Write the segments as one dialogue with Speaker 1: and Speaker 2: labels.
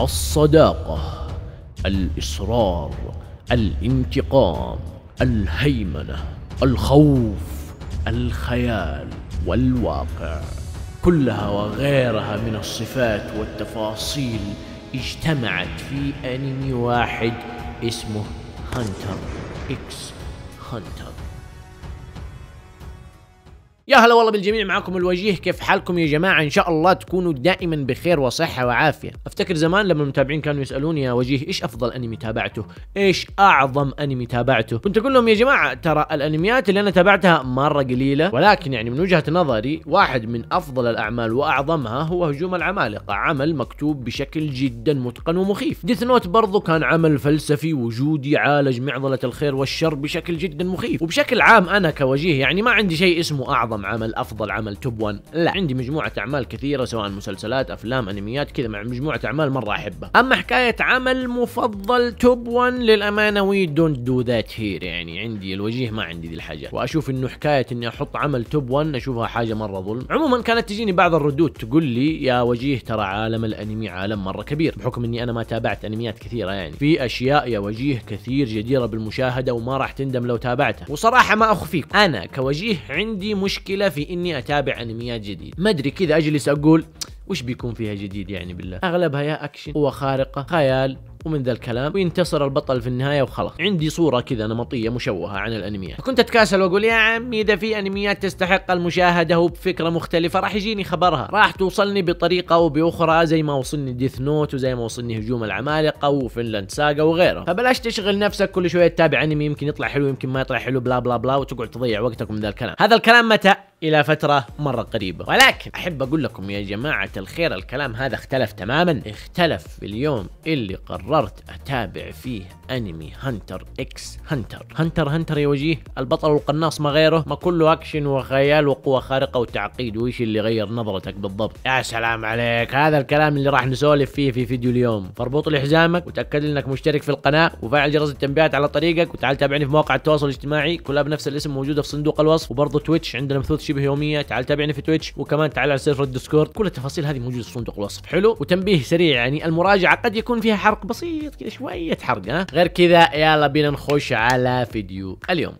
Speaker 1: الصداقة الإصرار الانتقام الهيمنة الخوف الخيال والواقع كلها وغيرها من الصفات والتفاصيل اجتمعت في أنمي واحد اسمه هانتر إكس هانتر يا هلا والله بالجميع معاكم الوجيه كيف حالكم يا جماعه ان شاء الله تكونوا دائما بخير وصحه وعافيه افتكر زمان لما المتابعين كانوا يسالوني يا وجيه ايش افضل انمي تابعته ايش اعظم انمي تابعته كنت اقول لهم يا جماعه ترى الانميات اللي انا تابعتها مره قليله ولكن يعني من وجهه نظري واحد من افضل الاعمال واعظمها هو هجوم العمالقه عمل مكتوب بشكل جدا متقن ومخيف ديث نوت برضو كان عمل فلسفي وجودي عالج معضله الخير والشر بشكل جدا مخيف وبشكل عام انا كوجيه يعني ما عندي شيء اسمه اعظم اعظم عمل افضل عمل توب 1 لا عندي مجموعه اعمال كثيره سواء مسلسلات افلام انميات كذا مع مجموعه اعمال مره احبها اما حكايه عمل مفضل توب 1 للامانه وي دونت دو ذات هير يعني عندي الوجيه ما عندي ذي الحاجه واشوف انه حكايه اني احط عمل توب 1 اشوفها حاجه مره ظلم عموما كانت تجيني بعض الردود تقول لي يا وجيه ترى عالم الانمي عالم مره كبير بحكم اني انا ما تابعت انميات كثيره يعني في اشياء يا وجيه كثير جديره بالمشاهده وما راح تندم لو تابعتها وصراحه ما اخفيك انا كوجيه عندي مشكله مشكله في اني اتابع انميات جديد ما ادري كذا اجلس اقول وش بيكون فيها جديد يعني بالله اغلبها يا اكشن قوه خارقه خيال ومن ذا الكلام وينتصر البطل في النهايه وخلاص عندي صوره كذا نمطيه مشوهه عن الانميات فكنت اتكاسل واقول يا عمي اذا في انميات تستحق المشاهده وبفكره مختلفه راح يجيني خبرها راح توصلني بطريقه او باخرى زي ما وصلني ديث نوت وزي ما وصلني هجوم العمالقه وفنلاند ساجا وغيره فبلاش تشغل نفسك كل شويه تتابع انمي يمكن يطلع حلو يمكن ما يطلع حلو بلا بلا بلا وتقعد تضيع وقتك من ذا الكلام هذا الكلام متى الى فتره مره قريبه ولكن احب اقول لكم يا جماعه الخير الكلام هذا اختلف تماما اختلف في اليوم اللي قرر قررت أتابع فيه أنمي هنتر إكس هنتر هنتر هنتر يا وجيه البطل والقناص ما غيره ما كله أكشن وخيال وقوة خارقة وتعقيد وإيش اللي غير نظرتك بالضبط يا سلام عليك هذا الكلام اللي راح نسولف فيه في فيديو اليوم فاربط لي حزامك وتأكد إنك مشترك في القناة وفعل جرس التنبيهات على طريقك وتعال تابعني في مواقع التواصل الاجتماعي كلها بنفس الاسم موجودة في صندوق الوصف وبرضه تويتش عندنا بثوث شبه يومية تعال تابعني في تويتش وكمان تعال على سيرفر الديسكورد كل التفاصيل هذه موجودة في صندوق الوصف حلو وتنبيه سريع يعني المراجعة قد يكون فيها حرق بس بسيط كذا شويه حرق ها غير كذا يلا بينا نخش على فيديو اليوم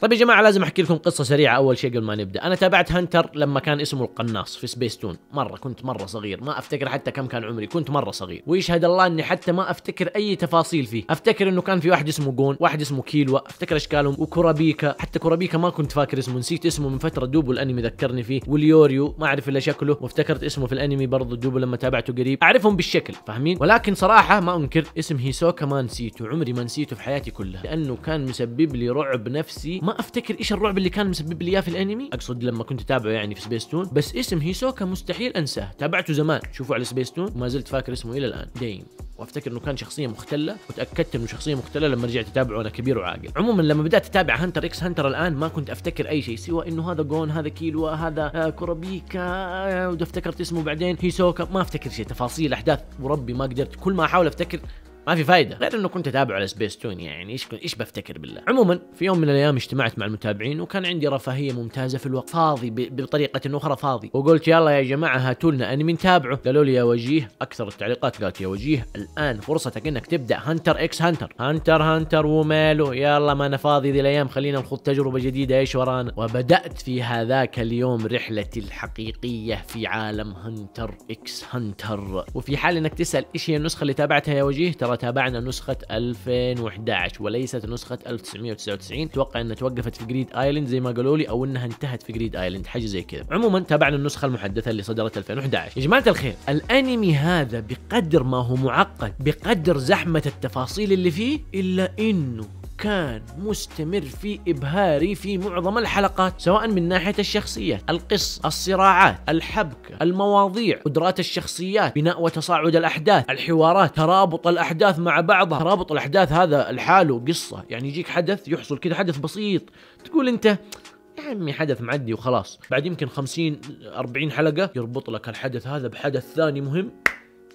Speaker 1: طيب يا جماعه لازم احكي لكم قصه سريعه اول شيء قبل ما نبدا انا تابعت هنتر لما كان اسمه القناص في سبيستون مره كنت مره صغير ما افتكر حتى كم كان عمري كنت مره صغير ويشهد الله اني حتى ما افتكر اي تفاصيل فيه افتكر انه كان في واحد اسمه جون واحد اسمه كيلوا افتكر اشكالهم وكورابيكا حتى كورابيكا ما كنت فاكر اسمه نسيت اسمه من فتره دوب الانمي ذكرني فيه واليوريو ما اعرف الا شكله وافتكرت اسمه في الانمي برضه دوب لما تابعته قريب اعرفهم بالشكل فاهمين ولكن صراحه ما انكر اسم هيسوكا ما نسيته عمري ما نسيته في حياتي كلها لانه كان مسبب لي رعب نفسي ما افتكر ايش الرعب اللي كان مسبب لي اياه في الانمي اقصد لما كنت اتابعه يعني في سبيس تون بس اسم هيسوكا مستحيل انساه تابعته زمان شوفوا على سبيس تون وما زلت فاكر اسمه الى الان دايم وافتكر انه كان شخصيه مختله وتاكدت انه شخصيه مختله لما رجعت اتابعه وانا كبير وعاقل عموما لما بدات اتابع هنتر اكس هنتر الان ما كنت افتكر اي شيء سوى انه هذا جون هذا كيلو هذا آه، كورابيكا آه، وده افتكرت اسمه بعدين هيسوكا ما افتكر شيء تفاصيل احداث وربي ما قدرت كل ما احاول افتكر ما في فايده غير انه كنت اتابعه على سبيس تون يعني ايش ايش بفتكر بالله عموما في يوم من الايام اجتمعت مع المتابعين وكان عندي رفاهيه ممتازه في الوقت فاضي بطريقه اخرى فاضي وقلت يلا يا جماعه هاتوا لنا انمي نتابعه قالوا لي يا وجيه اكثر التعليقات قالت يا وجيه الان فرصتك انك تبدا هانتر اكس هانتر هانتر هانتر وماله يلا ما انا فاضي ذي الايام خلينا نخوض تجربه جديده ايش ورانا وبدات في هذاك اليوم رحلتي الحقيقيه في عالم هانتر اكس هانتر وفي حال انك تسال ايش هي النسخه اللي تابعتها يا وجيه ترى وتابعنا نسخة 2011 وليست نسخة 1999 اتوقع انها توقفت في جريد ايلاند زي ما قالوا لي او انها انتهت في جريد ايلاند حاجة زي كذا عموما تابعنا النسخة المحدثة اللي صدرت 2011 يا جماعة الخير الانمي هذا بقدر ما هو معقد بقدر زحمة التفاصيل اللي فيه الا انه كان مستمر في إبهاري في معظم الحلقات سواء من ناحية الشخصيه، القصة الصراعات الحبكة المواضيع قدرات الشخصيات بناء وتصاعد الأحداث الحوارات ترابط الأحداث مع بعضها ترابط الأحداث هذا لحاله قصة يعني يجيك حدث يحصل كذا حدث بسيط تقول أنت يا عمي حدث معدي وخلاص بعد يمكن 50 40 حلقة يربط لك الحدث هذا بحدث ثاني مهم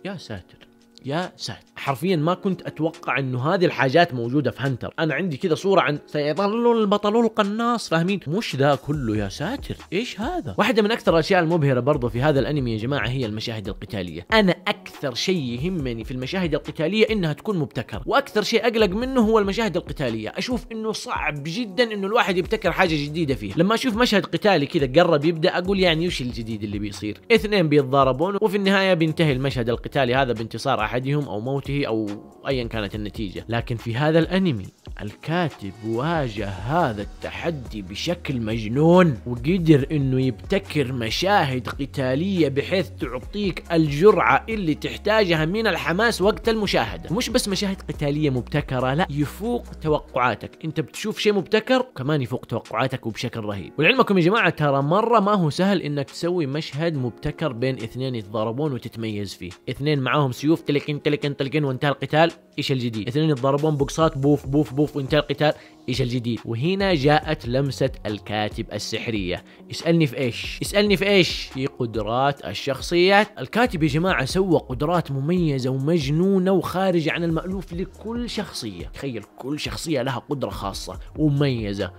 Speaker 1: يا ساتر يا ساتر حرفيا ما كنت اتوقع انه هذه الحاجات موجوده في هنتر انا عندي كذا صوره عن سيظل البطل القناص فاهمين مش ذا كله يا ساتر ايش هذا واحده من اكثر الاشياء المبهره برضو في هذا الانمي يا جماعه هي المشاهد القتاليه انا اكثر شيء يهمني في المشاهد القتاليه انها تكون مبتكره واكثر شيء اقلق منه هو المشاهد القتاليه اشوف انه صعب جدا انه الواحد يبتكر حاجه جديده فيه لما اشوف مشهد قتالي كذا قرب يبدا اقول يعني وش الجديد اللي بيصير اثنين بيتضاربون وفي النهايه بينتهي المشهد القتالي هذا بانتصار احدهم او موته تنتهي او ايا كانت النتيجه لكن في هذا الانمي الكاتب واجه هذا التحدي بشكل مجنون وقدر انه يبتكر مشاهد قتالية بحيث تعطيك الجرعة اللي تحتاجها من الحماس وقت المشاهدة مش بس مشاهد قتالية مبتكرة لا يفوق توقعاتك انت بتشوف شيء مبتكر كمان يفوق توقعاتك وبشكل رهيب ولعلمكم يا جماعة ترى مرة ما هو سهل انك تسوي مشهد مبتكر بين اثنين يتضاربون وتتميز فيه اثنين معاهم سيوف تلكن تلكن تلكن اثنين وانتهى القتال ايش الجديد اثنين يتضاربون بوكسات بوف بوف بوف وانتهى القتال ايش الجديد وهنا جاءت لمسة الكاتب السحرية اسألني في ايش اسألني في ايش في قدرات الشخصيات الكاتب يا جماعة سوى قدرات مميزة ومجنونة وخارجة عن المألوف لكل شخصية تخيل كل شخصية لها قدرة خاصة ومميزة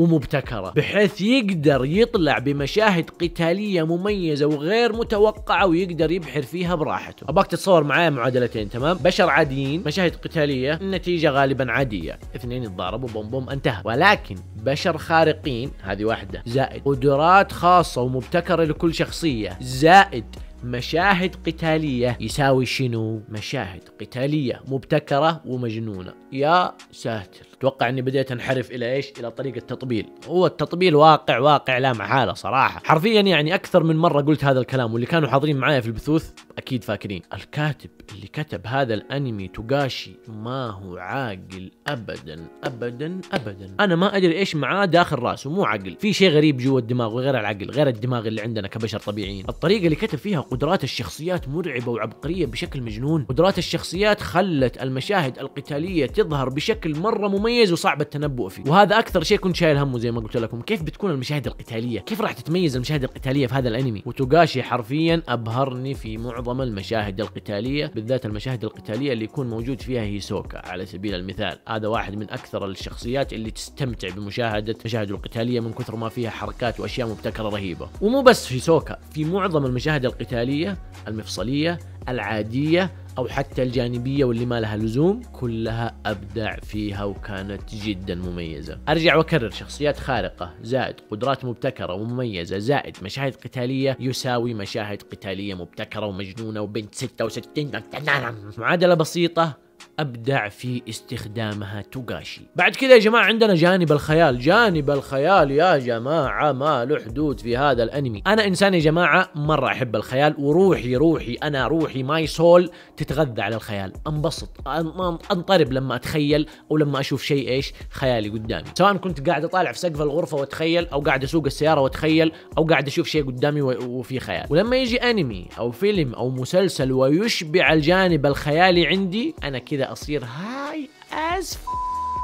Speaker 1: ومبتكرة بحيث يقدر يطلع بمشاهد قتالية مميزة وغير متوقعة ويقدر يبحر فيها براحته أباك تتصور معايا معادلتين تمام بشر عاديين مشاهد قتالية النتيجة غالبا عادية اثنين يتضاربوا بوم بوم انتهى ولكن بشر خارقين هذه واحدة زائد قدرات خاصة ومبتكرة لكل شخصية زائد مشاهد قتالية يساوي شنو؟ مشاهد قتالية مبتكرة ومجنونة يا ساتر اتوقع اني بديت انحرف الى ايش؟ الى طريق التطبيل، هو التطبيل واقع واقع لا محاله صراحه، حرفيا يعني اكثر من مره قلت هذا الكلام واللي كانوا حاضرين معايا في البثوث اكيد فاكرين، الكاتب اللي كتب هذا الانمي توغاشي ما هو عاقل ابدا ابدا ابدا، انا ما ادري ايش معاه داخل راسه مو عقل، في شيء غريب جوا الدماغ وغير العقل، غير الدماغ اللي عندنا كبشر طبيعيين، الطريقه اللي كتب فيها قدرات الشخصيات مرعبه وعبقريه بشكل مجنون، قدرات الشخصيات خلت المشاهد القتاليه تظهر بشكل مره مميز مميز وصعب التنبؤ فيه وهذا اكثر شيء كنت شايل همه زي ما قلت لكم كيف بتكون المشاهد القتاليه كيف راح تتميز المشاهد القتاليه في هذا الانمي وتوغاشي حرفيا ابهرني في معظم المشاهد القتاليه بالذات المشاهد القتاليه اللي يكون موجود فيها هيسوكا على سبيل المثال هذا واحد من اكثر الشخصيات اللي تستمتع بمشاهده مشاهده القتاليه من كثر ما فيها حركات واشياء مبتكره رهيبه ومو بس هيسوكا في معظم المشاهد القتاليه المفصليه العاديه أو حتى الجانبية واللي ما لها لزوم كلها أبدع فيها وكانت جدا مميزة أرجع وأكرر شخصيات خارقة زائد قدرات مبتكرة ومميزة زائد مشاهد قتالية يساوي مشاهد قتالية مبتكرة ومجنونة وبنت 66 معادلة بسيطة ابدع في استخدامها توغاشي بعد كذا يا جماعه عندنا جانب الخيال جانب الخيال يا جماعه ما له حدود في هذا الانمي انا انسان يا جماعه مره احب الخيال وروحي روحي انا روحي ماي سول تتغذى على الخيال انبسط انطرب لما اتخيل او لما اشوف شيء ايش خيالي قدامي سواء كنت قاعد اطالع في سقف الغرفه واتخيل او قاعد اسوق السياره واتخيل او قاعد اشوف شيء قدامي وفي خيال ولما يجي انمي او فيلم او مسلسل ويشبع الجانب الخيالي عندي انا كذا اصير هاي از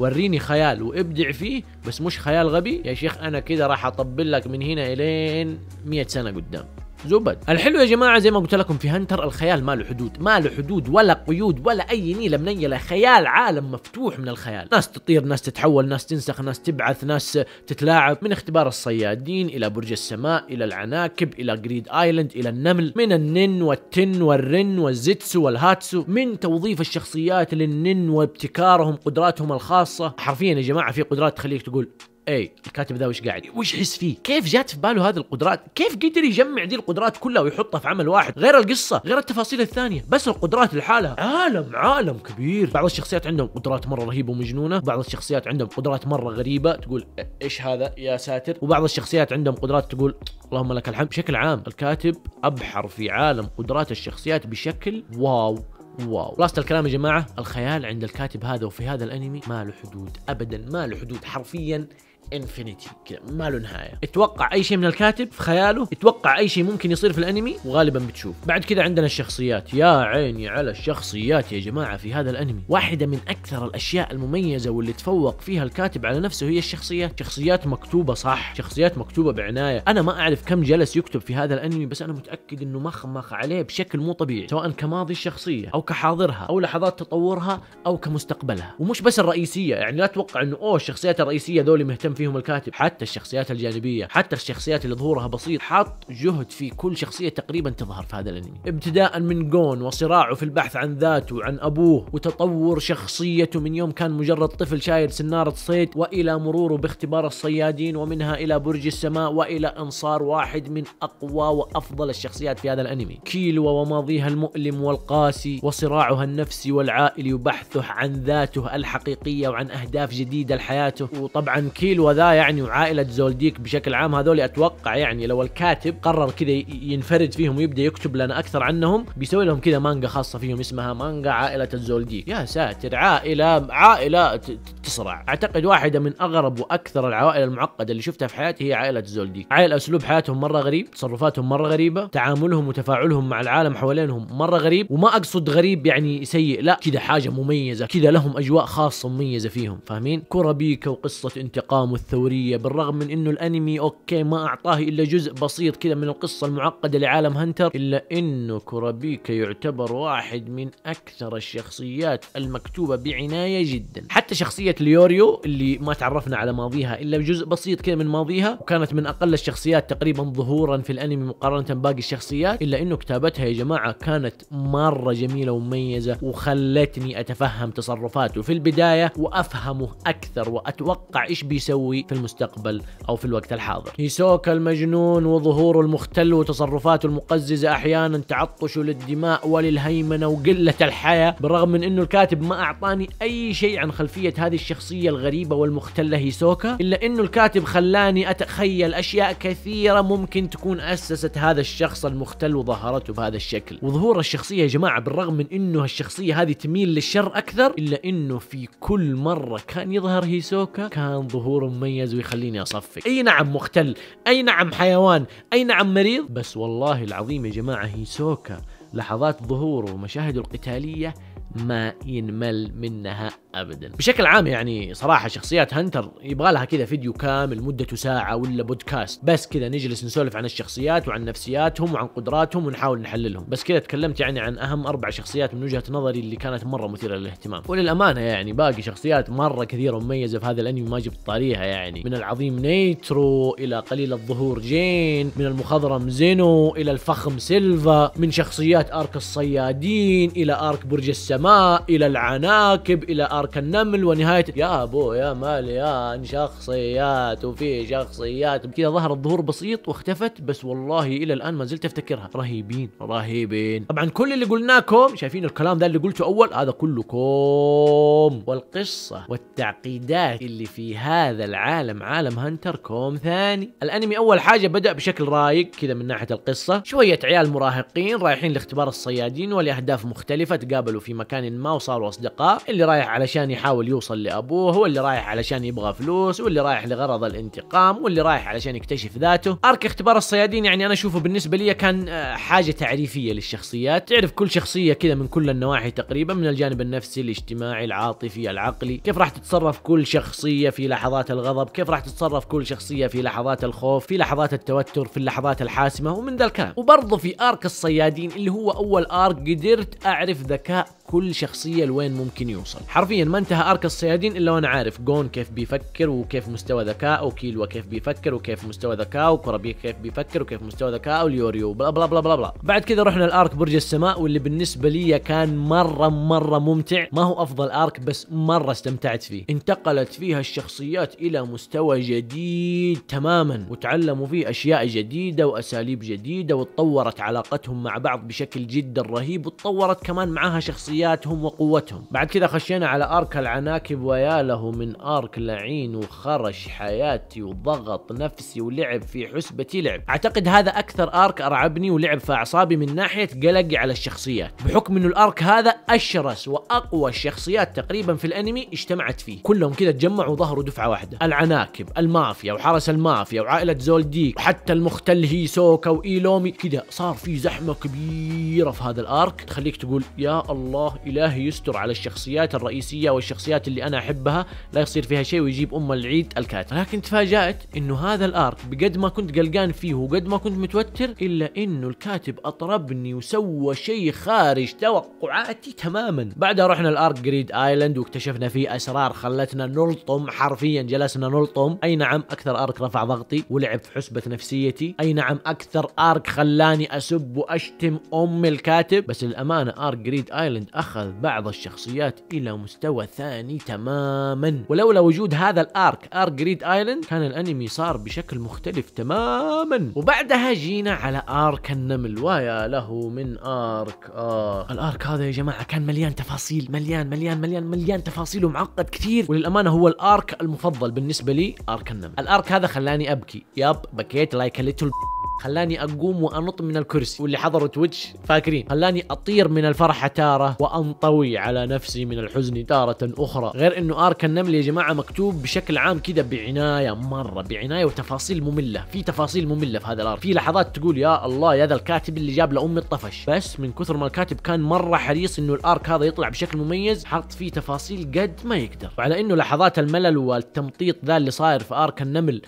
Speaker 1: وريني خيال وابدع فيه بس مش خيال غبي يا شيخ انا كده راح اطبل لك من هنا الين 100 سنه قدام زبد الحلو يا جماعه زي ما قلت لكم في هنتر الخيال ما له حدود ما له حدود ولا قيود ولا اي نيله منيله خيال عالم مفتوح من الخيال ناس تطير ناس تتحول ناس تنسخ ناس تبعث ناس تتلاعب من اختبار الصيادين الى برج السماء الى العناكب الى جريد ايلاند الى النمل من النن والتن والرن والزيتسو والهاتسو من توظيف الشخصيات للنن وابتكارهم قدراتهم الخاصه حرفيا يا جماعه في قدرات تخليك تقول اي الكاتب ذا وش قاعد وش يحس فيه كيف جات في باله هذه القدرات كيف قدر يجمع دي القدرات كلها ويحطها في عمل واحد غير القصه غير التفاصيل الثانيه بس القدرات لحالها عالم عالم كبير بعض الشخصيات عندهم قدرات مره رهيبه ومجنونه بعض الشخصيات عندهم قدرات مره غريبه تقول ايش هذا يا ساتر وبعض الشخصيات عندهم قدرات تقول اللهم لك الحمد بشكل عام الكاتب ابحر في عالم قدرات الشخصيات بشكل واو واو خلاصة الكلام يا جماعة الخيال عند الكاتب هذا وفي هذا الأنمي ما له حدود أبدا ما له حدود حرفيا انفينيتي كذا ما له نهايه اتوقع اي شيء من الكاتب في خياله اتوقع اي شيء ممكن يصير في الانمي وغالبا بتشوف بعد كذا عندنا الشخصيات يا عيني على الشخصيات يا جماعه في هذا الانمي واحده من اكثر الاشياء المميزه واللي تفوق فيها الكاتب على نفسه هي الشخصيات شخصيات مكتوبه صح شخصيات مكتوبه بعنايه انا ما اعرف كم جلس يكتب في هذا الانمي بس انا متاكد انه مخمخ عليه بشكل مو طبيعي سواء كماضي الشخصيه او كحاضرها او لحظات تطورها او كمستقبلها ومش بس الرئيسيه يعني لا تتوقع انه اوه الشخصيات الرئيسيه ذولي مهتم فيهم الكاتب حتى الشخصيات الجانبيه حتى الشخصيات اللي ظهورها بسيط حط جهد في كل شخصيه تقريبا تظهر في هذا الانمي ابتداء من جون وصراعه في البحث عن ذاته وعن ابوه وتطور شخصيته من يوم كان مجرد طفل شايل سناره صيد والى مروره باختبار الصيادين ومنها الى برج السماء والى انصار واحد من اقوى وافضل الشخصيات في هذا الانمي كيلو وماضيها المؤلم والقاسي وصراعها النفسي والعائلي وبحثه عن ذاته الحقيقيه وعن اهداف جديده لحياته وطبعا كيلو وذا يعني وعائلة زولديك بشكل عام هذول أتوقع يعني لو الكاتب قرر كذا ينفرد فيهم ويبدأ يكتب لنا أكثر عنهم بيسوي لهم كذا مانجا خاصة فيهم اسمها مانجا عائلة الزولديك يا ساتر عائلة عائلة تصرع أعتقد واحدة من أغرب وأكثر العوائل المعقدة اللي شفتها في حياتي هي عائلة الزولديك عائلة أسلوب حياتهم مرة غريب تصرفاتهم مرة غريبة تعاملهم وتفاعلهم مع العالم حوالينهم مرة غريب وما أقصد غريب يعني سيء لا كذا حاجة مميزة كذا لهم أجواء خاصة مميزة فيهم فاهمين كرة بيكة وقصة انتقام والثورية بالرغم من انه الانمي اوكي ما اعطاه الا جزء بسيط كذا من القصة المعقدة لعالم هنتر الا انه كورابيكا يعتبر واحد من اكثر الشخصيات المكتوبة بعناية جدا حتى شخصية ليوريو اللي ما تعرفنا على ماضيها الا بجزء بسيط كذا من ماضيها وكانت من اقل الشخصيات تقريبا ظهورا في الانمي مقارنة باقي الشخصيات الا انه كتابتها يا جماعة كانت مرة جميلة ومميزة وخلتني اتفهم تصرفاته في البداية وافهمه اكثر واتوقع ايش بيسوي يسوي في المستقبل أو في الوقت الحاضر هيسوكا المجنون وظهوره المختل وتصرفاته المقززة أحيانا تعطشه للدماء وللهيمنة وقلة الحياة بالرغم من أنه الكاتب ما أعطاني أي شيء عن خلفية هذه الشخصية الغريبة والمختلة هيسوكا إلا أنه الكاتب خلاني أتخيل أشياء كثيرة ممكن تكون أسست هذا الشخص المختل وظهرته بهذا الشكل وظهور الشخصية يا جماعة بالرغم من أنه الشخصية هذه تميل للشر أكثر إلا أنه في كل مرة كان يظهر هيسوكا كان ظهوره مميز ويخليني اصفق اي نعم مختل اي نعم حيوان اي نعم مريض بس والله العظيم يا جماعه هيسوكا لحظات ظهوره ومشاهده القتاليه ما ينمل منها ابدا بشكل عام يعني صراحه شخصيات هنتر يبغى لها كذا فيديو كامل مدته ساعه ولا بودكاست بس كذا نجلس نسولف عن الشخصيات وعن نفسياتهم وعن قدراتهم ونحاول نحللهم بس كذا تكلمت يعني عن اهم اربع شخصيات من وجهه نظري اللي كانت مره مثيره للاهتمام وللامانه يعني باقي شخصيات مره كثيره مميزه في هذا الانمي ما جبت طاريها يعني من العظيم نيترو الى قليل الظهور جين من المخضرم زينو الى الفخم سيلفا من شخصيات ارك الصيادين الى ارك برج السماء الى العناكب الى ارك بارك كالنمل ونهاية يا ابو يا مليان شخصيات وفي شخصيات كذا ظهرت ظهور بسيط واختفت بس والله الى الان ما زلت افتكرها رهيبين رهيبين طبعا كل اللي قلناكم شايفين الكلام ذا اللي قلته اول هذا كله كوم والقصه والتعقيدات اللي في هذا العالم عالم هانتر كوم ثاني الانمي اول حاجه بدا بشكل رايق كذا من ناحيه القصه شويه عيال مراهقين رايحين لاختبار الصيادين ولاهداف مختلفه تقابلوا في مكان ما وصاروا اصدقاء اللي رايح على علشان يحاول يوصل لابوه واللي رايح علشان يبغى فلوس واللي رايح لغرض الانتقام واللي رايح علشان يكتشف ذاته ارك اختبار الصيادين يعني انا اشوفه بالنسبه لي كان آه، حاجه تعريفيه للشخصيات تعرف كل شخصيه كذا من كل النواحي تقريبا من الجانب النفسي الاجتماعي العاطفي العقلي كيف راح تتصرف كل شخصيه في لحظات الغضب كيف راح تتصرف كل شخصيه في لحظات الخوف في لحظات التوتر في اللحظات الحاسمه ومن ذا الكلام وبرضه في ارك الصيادين اللي هو اول ارك قدرت اعرف ذكاء كل شخصيه لوين ممكن يوصل حرفيا ما انتهى ارك الصيادين الا وانا عارف جون كيف بيفكر وكيف مستوى ذكائه وكيلوا كيف بيفكر وكيف مستوى ذكائه وكربي كيف بيفكر وكيف مستوى ذكائه اليوريو بلا بلا بلا بلا بلا بعد كذا رحنا الارك برج السماء واللي بالنسبه لي كان مره مره ممتع ما هو افضل ارك بس مره استمتعت فيه انتقلت فيها الشخصيات الى مستوى جديد تماما وتعلموا فيه اشياء جديده واساليب جديده وتطورت علاقتهم مع بعض بشكل جدا رهيب وتطورت كمان معاها شخصيات شخصياتهم وقوتهم بعد كذا خشينا على ارك العناكب ويا له من ارك لعين وخرش حياتي وضغط نفسي ولعب في حسبتي لعب اعتقد هذا اكثر ارك ارعبني ولعب في اعصابي من ناحيه قلقي على الشخصيات بحكم انه الارك هذا اشرس واقوى الشخصيات تقريبا في الانمي اجتمعت فيه كلهم كذا تجمعوا وظهروا دفعه واحده العناكب المافيا وحرس المافيا وعائله زولديك وحتى المختل هيسوكا وايلومي كذا صار في زحمه كبيره في هذا الارك تخليك تقول يا الله الله إلهي يستر على الشخصيات الرئيسية والشخصيات اللي أنا أحبها لا يصير فيها شيء ويجيب أم العيد الكاتب لكن تفاجأت إنه هذا الآرك بقد ما كنت قلقان فيه وقد ما كنت متوتر إلا إنه الكاتب أطربني وسوى شيء خارج توقعاتي تماما بعدها رحنا الآرك جريد آيلاند واكتشفنا فيه أسرار خلتنا نلطم حرفيا جلسنا نلطم أي نعم أكثر آرك رفع ضغطي ولعب في حسبة نفسيتي أي نعم أكثر آرك خلاني أسب وأشتم أم الكاتب بس للأمانة آرك جريد آيلاند أخذ بعض الشخصيات إلى مستوى ثاني تماما ولولا وجود هذا الآرك آرك جريد آيلاند كان الأنمي صار بشكل مختلف تماما وبعدها جينا على آرك النمل ويا له من آرك آه الآرك هذا يا جماعة كان مليان تفاصيل مليان مليان مليان مليان تفاصيل ومعقد كثير وللأمانة هو الآرك المفضل بالنسبة لي آرك النمل الآرك هذا خلاني أبكي ياب بكيت لايك ليتل خلاني اقوم وانط من الكرسي واللي حضروا تويتش فاكرين خلاني اطير من الفرحه تاره وانطوي على نفسي من الحزن تاره اخرى غير انه ارك النمل يا جماعه مكتوب بشكل عام كذا بعنايه مره بعنايه وتفاصيل ممله في تفاصيل ممله في هذا الارك في لحظات تقول يا الله يا ذا الكاتب اللي جاب لامي الطفش بس من كثر ما الكاتب كان مره حريص انه الارك هذا يطلع بشكل مميز حط فيه تفاصيل قد ما يقدر وعلى انه لحظات الملل والتمطيط ذا اللي صاير في ارك النمل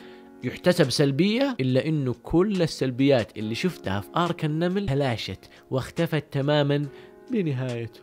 Speaker 1: يحتسب سلبية إلا أنه كل السلبيات اللي شفتها في آرك النمل تلاشت واختفت تماما بنهايته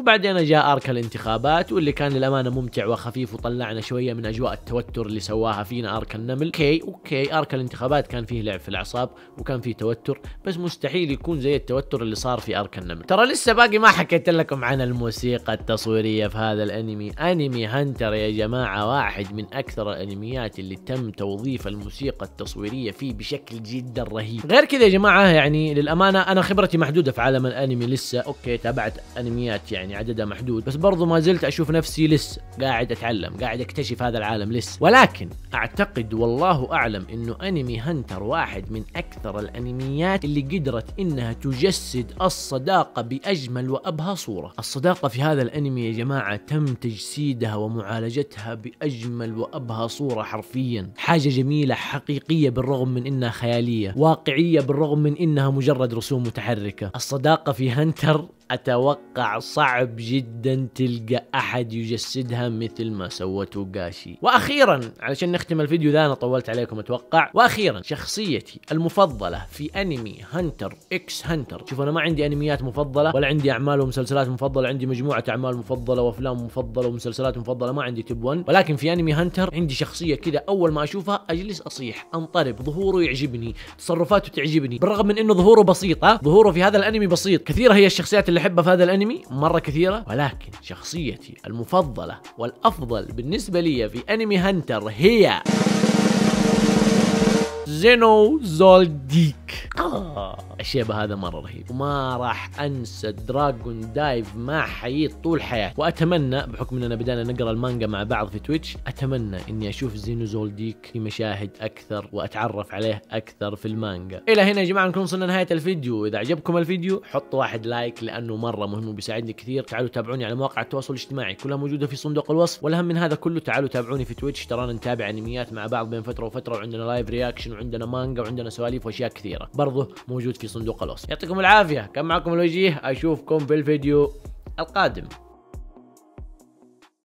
Speaker 1: وبعدين جاء ارك الانتخابات واللي كان للامانه ممتع وخفيف وطلعنا شويه من اجواء التوتر اللي سواها فينا ارك النمل اوكي اوكي ارك الانتخابات كان فيه لعب في الاعصاب وكان فيه توتر بس مستحيل يكون زي التوتر اللي صار في ارك النمل ترى لسه باقي ما حكيت لكم عن الموسيقى التصويريه في هذا الانمي انمي هانتر يا جماعه واحد من اكثر الانميات اللي تم توظيف الموسيقى التصويريه فيه بشكل جدا رهيب غير كذا يا جماعه يعني للامانه انا خبرتي محدوده في عالم الانمي لسه اوكي تابعت انميات يعني يعني عددها محدود بس برضو ما زلت اشوف نفسي لسه قاعد اتعلم قاعد اكتشف هذا العالم لسه ولكن اعتقد والله اعلم انه انمي هنتر واحد من اكثر الانميات اللي قدرت انها تجسد الصداقه باجمل وابهى صوره الصداقه في هذا الانمي يا جماعه تم تجسيدها ومعالجتها باجمل وابهى صوره حرفيا حاجه جميله حقيقيه بالرغم من انها خياليه واقعيه بالرغم من انها مجرد رسوم متحركه الصداقه في هنتر أتوقع صعب جدا تلقى أحد يجسدها مثل ما سوته جاشي وأخيرا علشان نختم الفيديو ذا أنا طولت عليكم أتوقع وأخيرا شخصيتي المفضلة في أنمي هنتر إكس هنتر شوف أنا ما عندي أنميات مفضلة ولا عندي أعمال ومسلسلات مفضلة عندي مجموعة أعمال مفضلة وأفلام مفضلة ومسلسلات مفضلة ما عندي توب 1 ولكن في أنمي هنتر عندي شخصية كذا أول ما أشوفها أجلس أصيح أنطرب ظهوره يعجبني تصرفاته تعجبني بالرغم من أنه ظهوره بسيطة ظهوره في هذا الأنمي بسيط كثيرة هي الشخصيات اللي احبها في هذا الانمي مره كثيره ولكن شخصيتي المفضله والافضل بالنسبه لي في انمي هنتر هي زينو زولديك آه. الشيبه هذا مره رهيب وما راح انسى دراجون دايف مع حييت طول حياتي واتمنى بحكم اننا بدانا نقرا المانجا مع بعض في تويتش اتمنى اني اشوف زينوزول ديك في مشاهد اكثر واتعرف عليه اكثر في المانجا الى هنا يا جماعه نكون وصلنا نهايه الفيديو اذا عجبكم الفيديو حطوا واحد لايك لانه مره مهم وبيساعدني كثير تعالوا تابعوني على مواقع التواصل الاجتماعي كلها موجوده في صندوق الوصف والاهم من هذا كله تعالوا تابعوني في تويتش ترانا نتابع انميات مع بعض بين فتره وفتره وعندنا لايف رياكشن وعندنا مانجا وعندنا سواليف واشياء كثيره برضه موجود في في صندوق الوصف يعطيكم العافيه كان معكم الوجيه اشوفكم في الفيديو القادم